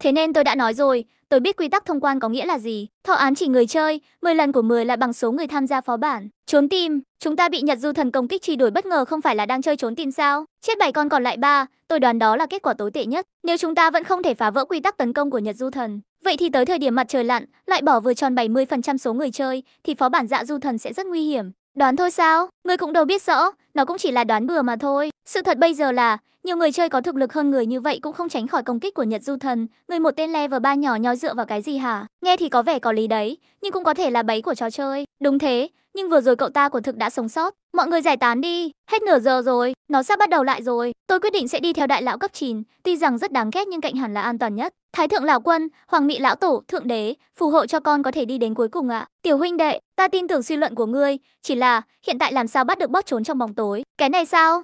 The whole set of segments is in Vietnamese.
Thế nên tôi đã nói rồi, tôi biết quy tắc thông quan có nghĩa là gì. Thọ án chỉ người chơi, 10 lần của 10 là bằng số người tham gia phó bản. Trốn tìm, chúng ta bị Nhật Du thần công kích truy đuổi bất ngờ không phải là đang chơi trốn tìm sao? Chết bảy con còn lại ba, tôi đoán đó là kết quả tối tệ nhất. Nếu chúng ta vẫn không thể phá vỡ quy tắc tấn công của Nhật Du thần, vậy thì tới thời điểm mặt trời lặn, lại bỏ vừa tròn 70% số người chơi thì phó bản Dạ Du thần sẽ rất nguy hiểm. Đoán thôi sao? Ngươi cũng đâu biết rõ, nó cũng chỉ là đoán bừa mà thôi. Sự thật bây giờ là, nhiều người chơi có thực lực hơn người như vậy cũng không tránh khỏi công kích của Nhật Du Thần. Người một tên level 3 nhỏ nhói dựa vào cái gì hả? Nghe thì có vẻ có lý đấy, nhưng cũng có thể là bẫy của trò chơi. Đúng thế, nhưng vừa rồi cậu ta của thực đã sống sót. Mọi người giải tán đi, hết nửa giờ rồi, nó sắp bắt đầu lại rồi. Tôi quyết định sẽ đi theo đại lão cấp 9, tuy rằng rất đáng ghét nhưng cạnh hẳn là an toàn nhất. Thái thượng lão quân, hoàng mị lão tổ, thượng đế, phù hộ cho con có thể đi đến cuối cùng ạ. À. Tiểu huynh đệ, ta tin tưởng suy luận của ngươi, chỉ là hiện tại làm sao bắt được bót trốn trong bóng tối. Cái này sao?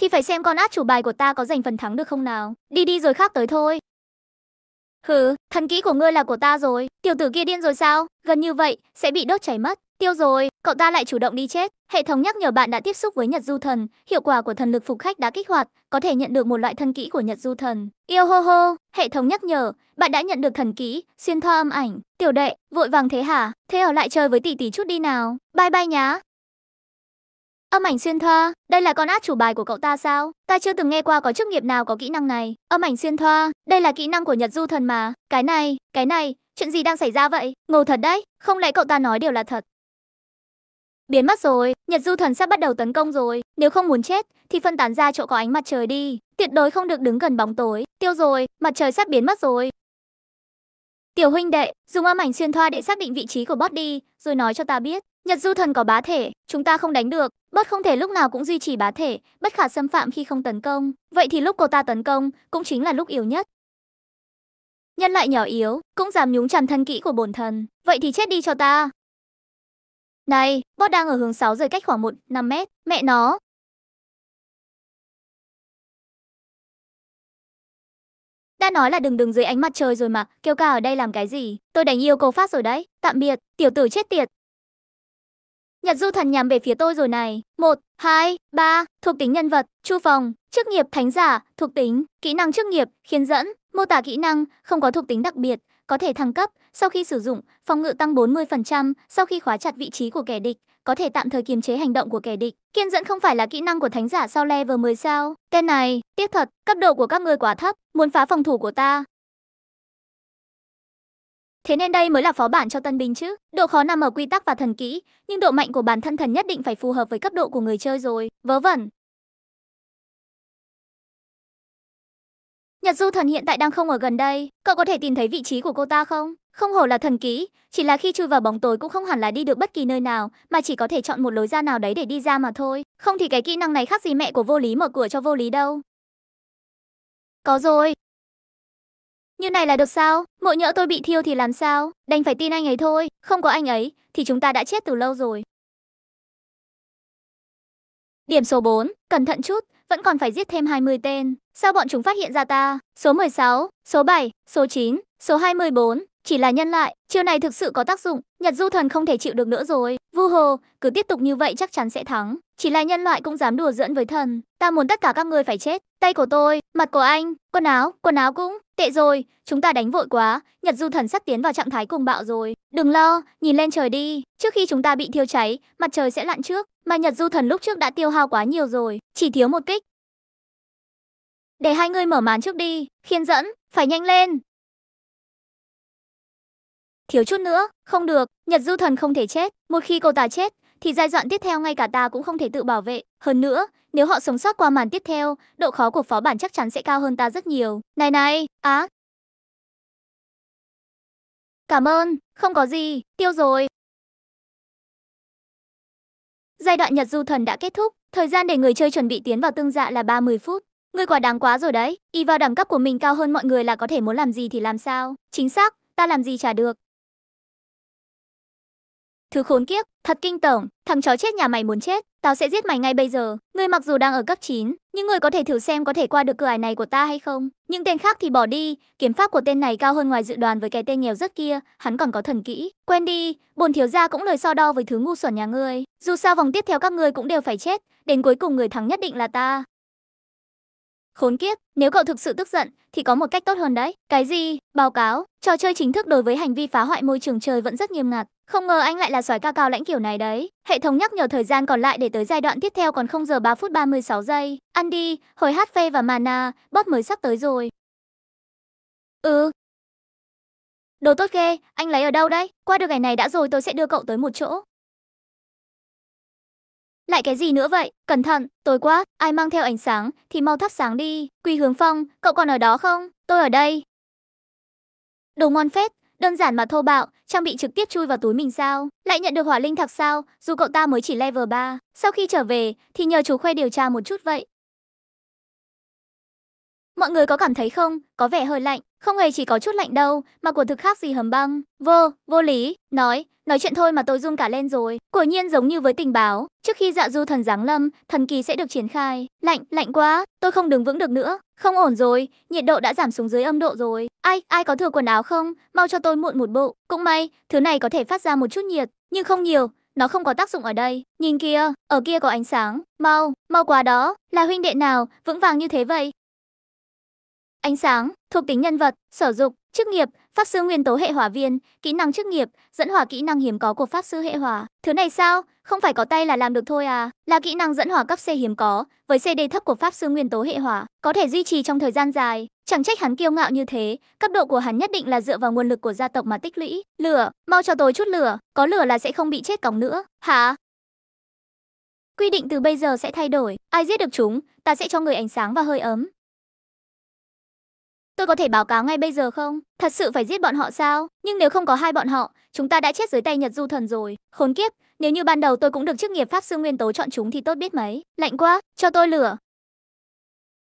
Thì phải xem con át chủ bài của ta có giành phần thắng được không nào. Đi đi rồi khác tới thôi. Hừ, thần kỹ của ngươi là của ta rồi. Tiểu tử kia điên rồi sao? Gần như vậy, sẽ bị đốt cháy mất. Tiêu rồi, cậu ta lại chủ động đi chết. Hệ thống nhắc nhở bạn đã tiếp xúc với Nhật Du Thần, hiệu quả của thần lực phục khách đã kích hoạt, có thể nhận được một loại thần kỹ của Nhật Du Thần. Yêu hô hô, hệ thống nhắc nhở, bạn đã nhận được thần kỹ, xuyên thoa âm ảnh. Tiểu đệ, vội vàng thế hả? Thế ở lại chơi với tỷ tỷ chút đi nào. Bye bye nhá. Âm ảnh xuyên thoa, đây là con át chủ bài của cậu ta sao? Ta chưa từng nghe qua có chức nghiệp nào có kỹ năng này. Âm ảnh xuyên thoa, đây là kỹ năng của Nhật Du thần mà. Cái này, cái này, chuyện gì đang xảy ra vậy? Ngầu thật đấy, không lẽ cậu ta nói đều là thật? Biến mất rồi, Nhật Du thần sắp bắt đầu tấn công rồi. Nếu không muốn chết, thì phân tán ra chỗ có ánh mặt trời đi. Tuyệt đối không được đứng gần bóng tối. Tiêu rồi, mặt trời sắp biến mất rồi. Tiểu huynh đệ, dùng âm ảnh xuyên thoa để xác định vị trí của bot đi, rồi nói cho ta biết. Nhật du thần có bá thể, chúng ta không đánh được, bất không thể lúc nào cũng duy trì bá thể, bất khả xâm phạm khi không tấn công. Vậy thì lúc cô ta tấn công, cũng chính là lúc yếu nhất. Nhân lại nhỏ yếu, cũng dám nhúng chàm thân kỹ của bổn thần. Vậy thì chết đi cho ta. Này, bot đang ở hướng 6 rời cách khoảng 1, 5 mét. Mẹ nó, Đã nói là đừng đừng dưới ánh mặt trời rồi mà, kêu ca ở đây làm cái gì? Tôi đánh yêu cầu phát rồi đấy. Tạm biệt, tiểu tử chết tiệt. Nhật du thần nhằm về phía tôi rồi này. 1, 2, 3, thuộc tính nhân vật, chu phòng, chức nghiệp thánh giả, thuộc tính, kỹ năng chức nghiệp, khiến dẫn, mô tả kỹ năng, không có thuộc tính đặc biệt, có thể thăng cấp, sau khi sử dụng, phòng ngự tăng 40%, sau khi khóa chặt vị trí của kẻ địch, có thể tạm thời kiềm chế hành động của kẻ địch. Kiên dẫn không phải là kỹ năng của thánh giả sau level 10 sao? Tên này, tiếc thật, cấp độ của các ngươi quá thấp, muốn phá phòng thủ của ta, Thế nên đây mới là phó bản cho tân binh chứ. Độ khó nằm ở quy tắc và thần kỹ, nhưng độ mạnh của bản thân thần nhất định phải phù hợp với cấp độ của người chơi rồi. Vớ vẩn. Nhật Du thần hiện tại đang không ở gần đây, cậu có thể tìm thấy vị trí của cô ta không? Không hổ là thần kỹ, chỉ là khi chui vào bóng tối cũng không hẳn là đi được bất kỳ nơi nào, mà chỉ có thể chọn một lối ra nào đấy để đi ra mà thôi. Không thì cái kỹ năng này khác gì mẹ của vô lý mở cửa cho vô lý đâu. Có rồi, như này là được sao? Mộ nhỡ tôi bị thiêu thì làm sao? Đành phải tin anh ấy thôi, không có anh ấy thì chúng ta đã chết từ lâu rồi. Điểm số 4, cẩn thận chút, vẫn còn phải giết thêm 20 tên. Sao bọn chúng phát hiện ra ta? Số 16, số 7, số 9, số 24, chỉ là nhân lại, chiêu này thực sự có tác dụng, Nhật Du Thần không thể chịu được nữa rồi. Vu Hồ, cứ tiếp tục như vậy chắc chắn sẽ thắng. Chỉ là nhân loại cũng dám đùa giỡn với thần. Ta muốn tất cả các người phải chết. Tay của tôi, mặt của anh, quần áo, quần áo cũng, Tệ rồi, chúng ta đánh vội quá, Nhật Du thần sắp tiến vào trạng thái cuồng bạo rồi. Đừng lo, nhìn lên trời đi, trước khi chúng ta bị thiêu cháy, mặt trời sẽ lặn trước, mà Nhật Du thần lúc trước đã tiêu hao quá nhiều rồi, chỉ thiếu một kích. Để hai người mở màn trước đi, khiên dẫn, phải nhanh lên. Thiếu chút nữa, không được, Nhật Du thần không thể chết, một khi cô ta chết, thì giai đoạn tiếp theo ngay cả ta cũng không thể tự bảo vệ. Hơn nữa, nếu họ sống sót qua màn tiếp theo, độ khó của phó bản chắc chắn sẽ cao hơn ta rất nhiều. Này này, á. Cảm ơn, không có gì, tiêu rồi. Giai đoạn Nhật Du Thần đã kết thúc, thời gian để người chơi chuẩn bị tiến vào tương dạ là 30 phút. Ngươi quả đáng quá rồi đấy, y vào đẳng cấp của mình cao hơn mọi người là có thể muốn làm gì thì làm sao. Chính xác, ta làm gì trả được, Thứ khốn kiếp, thật kinh tởm, thằng chó chết nhà mày muốn chết, tao sẽ giết mày ngay bây giờ. Ngươi mặc dù đang ở cấp 9, nhưng ngươi có thể thử xem có thể qua được cửa ải này của ta hay không. Những tên khác thì bỏ đi, kiếm pháp của tên này cao hơn ngoài dự đoán với cái tên nghèo rất kia, hắn còn có thần kỹ. Quen đi, bồn thiếu gia cũng lời so đo với thứ ngu xuẩn nhà ngươi. Dù sao vòng tiếp theo các ngươi cũng đều phải chết, đến cuối cùng người thắng nhất định là ta. Khốn kiếp, nếu cậu thực sự tức giận, thì có một cách tốt hơn đấy. Cái gì? Báo cáo, trò chơi chính thức đối với hành vi phá hoại môi trường chơi vẫn rất nghiêm ngặt. Không ngờ anh lại là sói ca cao lãnh kiểu này đấy. Hệ thống nhắc nhở thời gian còn lại để tới giai đoạn tiếp theo còn 0 giờ 3 phút 36 giây. Ăn đi, hồi hát phê và mana, bot mới sắp tới rồi. Ừ. Đồ tốt ghê, anh lấy ở đâu đấy? Qua được ngày này đã rồi tôi sẽ đưa cậu tới một chỗ. Lại cái gì nữa vậy? Cẩn thận, tối quá, ai mang theo ánh sáng thì mau thắp sáng đi. Quy Hướng Phong, cậu còn ở đó không? Tôi ở đây. Đồ ngon phết, đơn giản mà thô bạo, trang bị trực tiếp chui vào túi mình sao? Lại nhận được hỏa linh thạc sao? Dù cậu ta mới chỉ level 3. Sau khi trở về thì nhờ chú khoe điều tra một chút vậy. Mọi người có cảm thấy không, có vẻ hơi lạnh, không hề chỉ có chút lạnh đâu, mà của thực khác gì hầm băng. Vô, vô lý, nói, nói chuyện thôi mà tôi run cả lên rồi. Quả nhiên giống như với tình báo, trước khi dạ du thần giáng lâm, thần kỳ sẽ được triển khai. Lạnh, lạnh quá, tôi không đứng vững được nữa. Không ổn rồi, nhiệt độ đã giảm xuống dưới âm độ rồi. Ai, ai có thừa quần áo không? Mau cho tôi muộn một bộ. Cũng may, thứ này có thể phát ra một chút nhiệt, nhưng không nhiều, nó không có tác dụng ở đây. Nhìn kia, ở kia có ánh sáng. Mau, mau quá đó. Là huynh đệ nào, vững vàng như thế vậy? ánh sáng, thuộc tính nhân vật, sở dục, chức nghiệp, pháp sư nguyên tố hệ hỏa viên, kỹ năng chức nghiệp, dẫn hỏa kỹ năng hiếm có của pháp sư hệ hỏa. Thứ này sao? Không phải có tay là làm được thôi à? Là kỹ năng dẫn hỏa cấp C hiếm có, với CD thấp của pháp sư nguyên tố hệ hỏa, có thể duy trì trong thời gian dài. Chẳng trách hắn kiêu ngạo như thế, cấp độ của hắn nhất định là dựa vào nguồn lực của gia tộc mà tích lũy. Lửa, mau cho tôi chút lửa, có lửa là sẽ không bị chết cóng nữa. Hả? Quy định từ bây giờ sẽ thay đổi, ai giết được chúng, ta sẽ cho người ánh sáng và hơi ấm. Tôi có thể báo cáo ngay bây giờ không? Thật sự phải giết bọn họ sao? Nhưng nếu không có hai bọn họ, chúng ta đã chết dưới tay Nhật Du Thần rồi. Khốn kiếp, nếu như ban đầu tôi cũng được chức nghiệp pháp sư nguyên tố chọn chúng thì tốt biết mấy. Lạnh quá, cho tôi lửa.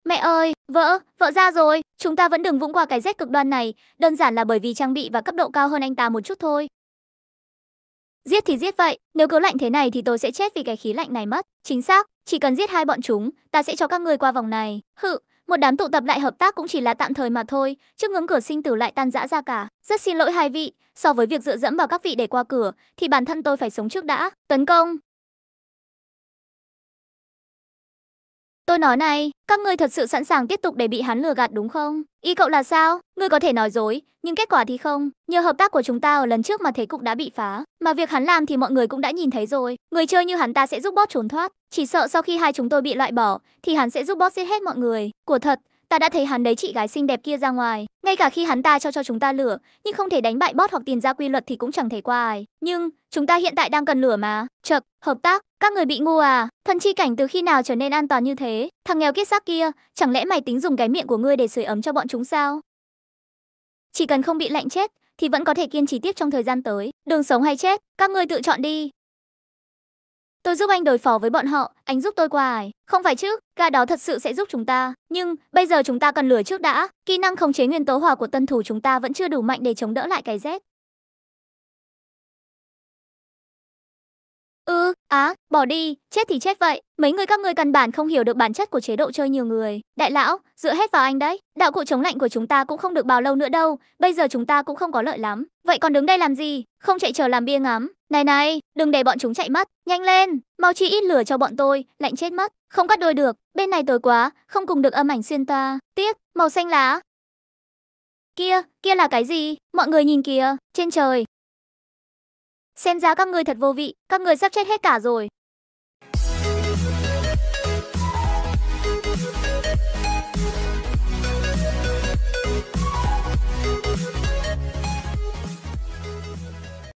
Mẹ ơi, vợ, vợ ra rồi, chúng ta vẫn đừng vũng qua cái rét cực đoan này, đơn giản là bởi vì trang bị và cấp độ cao hơn anh ta một chút thôi. Giết thì giết vậy, nếu cứ lạnh thế này thì tôi sẽ chết vì cái khí lạnh này mất. Chính xác, chỉ cần giết hai bọn chúng, ta sẽ cho các người qua vòng này. Hự, một đám tụ tập lại hợp tác cũng chỉ là tạm thời mà thôi, trước ngưỡng cửa sinh tử lại tan rã ra cả. Rất xin lỗi hai vị, so với việc dựa dẫm vào các vị để qua cửa, thì bản thân tôi phải sống trước đã. Tấn công! Tôi nói này, các ngươi thật sự sẵn sàng tiếp tục để bị hắn lừa gạt đúng không? Ý cậu là sao? Ngươi có thể nói dối, nhưng kết quả thì không. Nhờ hợp tác của chúng ta ở lần trước mà thế cục đã bị phá. Mà việc hắn làm thì mọi người cũng đã nhìn thấy rồi. Người chơi như hắn ta sẽ giúp bot trốn thoát. Chỉ sợ sau khi hai chúng tôi bị loại bỏ, thì hắn sẽ giúp bot giết hết mọi người. Của thật, Ta đã thấy hắn đấy chị gái xinh đẹp kia ra ngoài. Ngay cả khi hắn ta cho cho chúng ta lửa, nhưng không thể đánh bại bót hoặc tiền ra quy luật thì cũng chẳng thể qua ai. Nhưng, chúng ta hiện tại đang cần lửa mà. Chật, hợp tác, các người bị ngu à? Thần chi cảnh từ khi nào trở nên an toàn như thế? Thằng nghèo kiết xác kia, chẳng lẽ mày tính dùng cái miệng của ngươi để sưởi ấm cho bọn chúng sao? Chỉ cần không bị lạnh chết, thì vẫn có thể kiên trì tiếp trong thời gian tới. Đường sống hay chết, các ngươi tự chọn đi. Tôi giúp anh đối phó với bọn họ, anh giúp tôi qua ải. Không phải chứ, ca đó thật sự sẽ giúp chúng ta. Nhưng, bây giờ chúng ta cần lửa trước đã. Kỹ năng khống chế nguyên tố hỏa của tân thủ chúng ta vẫn chưa đủ mạnh để chống đỡ lại cái rét. Ừ, á, bỏ đi, chết thì chết vậy. Mấy người các ngươi căn bản không hiểu được bản chất của chế độ chơi nhiều người. Đại lão, dựa hết vào anh đấy. Đạo cụ chống lạnh của chúng ta cũng không được bao lâu nữa đâu. Bây giờ chúng ta cũng không có lợi lắm. Vậy còn đứng đây làm gì? Không chạy chờ làm bia ngắm. Này này, đừng để bọn chúng chạy mất, nhanh lên, mau chi ít lửa cho bọn tôi, lạnh chết mất, không cắt đôi được, bên này tối quá, không cùng được âm ảnh xuyên ta, tiếc, màu xanh lá. Kia, kia là cái gì, mọi người nhìn kìa, trên trời. Xem ra các người thật vô vị, các người sắp chết hết cả rồi,